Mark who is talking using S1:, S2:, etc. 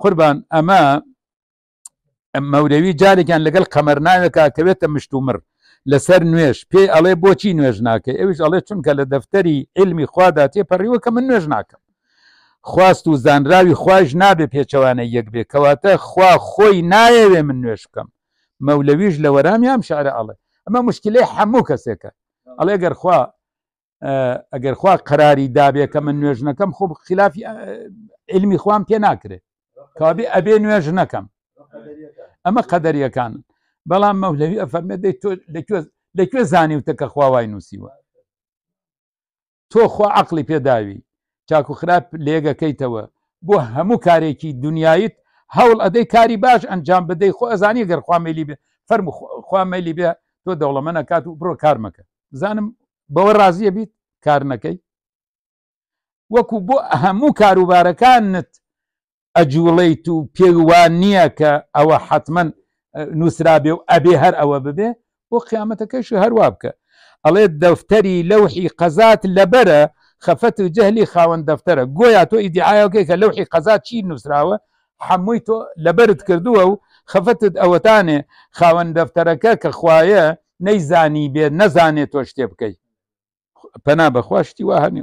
S1: قوربان ئەمە مەورەوی جارێکیان لەگەڵ قەمەر ناوێکا کەوێتە مشتومر لەسەر نوێش پێ ئەڵێ بۆچی نوێژ ناکە ئەوش ئەڵێ چونکە لە دەفتەری علمی خوادا تێپەڕیوە کە من نوێژ ناکەم خواست و زانراوی خوش نابێ پێچەوانە یەک بێ کەواتە خوا خۆی نایەوێ من نوێش بکەم مەولەویش لە وەرامی هەم شارە ئەڵێ ئەمە مشکلی هەموو کەسێکە ئەڵێ گەر خوا ئەگەر خوا قراری دابێ کە من نوێژنەکەم خۆ خلافی علمی خوام پێ ناکرێت کابی ئەبێ نوێژ نەکەم ئەمە قەدەریەکان بەڵام مەولەوی ئەفەرمە دەیت تۆ لەکوێ زانی وتە کە خواوای نووسیوە تۆ خوا عقلی پێداوی چاکو خراپ لێگەکەیتەوە بۆ هەموو کارێکی دنیایت هەوڵ ئەدەی کاری باش ئەنجام بدەی خۆ ئەزانی گەرخوا میلی بێ فەرم خوا میلی بێ تۆ دەوڵەمەە کات و بڕۆ کارمەکە زانم بەوە ڕازیە بیت کار نەکەی وەکو بۆ هەموو کاروبارەکانت ئەجوڵیت و پێوان نییە کە ئەوە حتمما نووسرابێ و ئەبێ هەر ئەوە ببێ بۆ قیامەتەکەش هەروە بکە ئەڵێ دەفتەری لەوحی قەزات لەبەرە خەفەت و جەهلی خاوەند دەفتەرە گۆیا تۆ ئیدعاایەکەی کە لەوحی قەزات چی نووسراوە هەمووی تۆ لەبرت کردووە و خەفەتت ئەوەتانێ خاوەند دەفتەرەکە کە خوایە نەیزانی بێ نەزانێت تۆ شتێ بکەیت پەنا بەخواشتی وا هەنی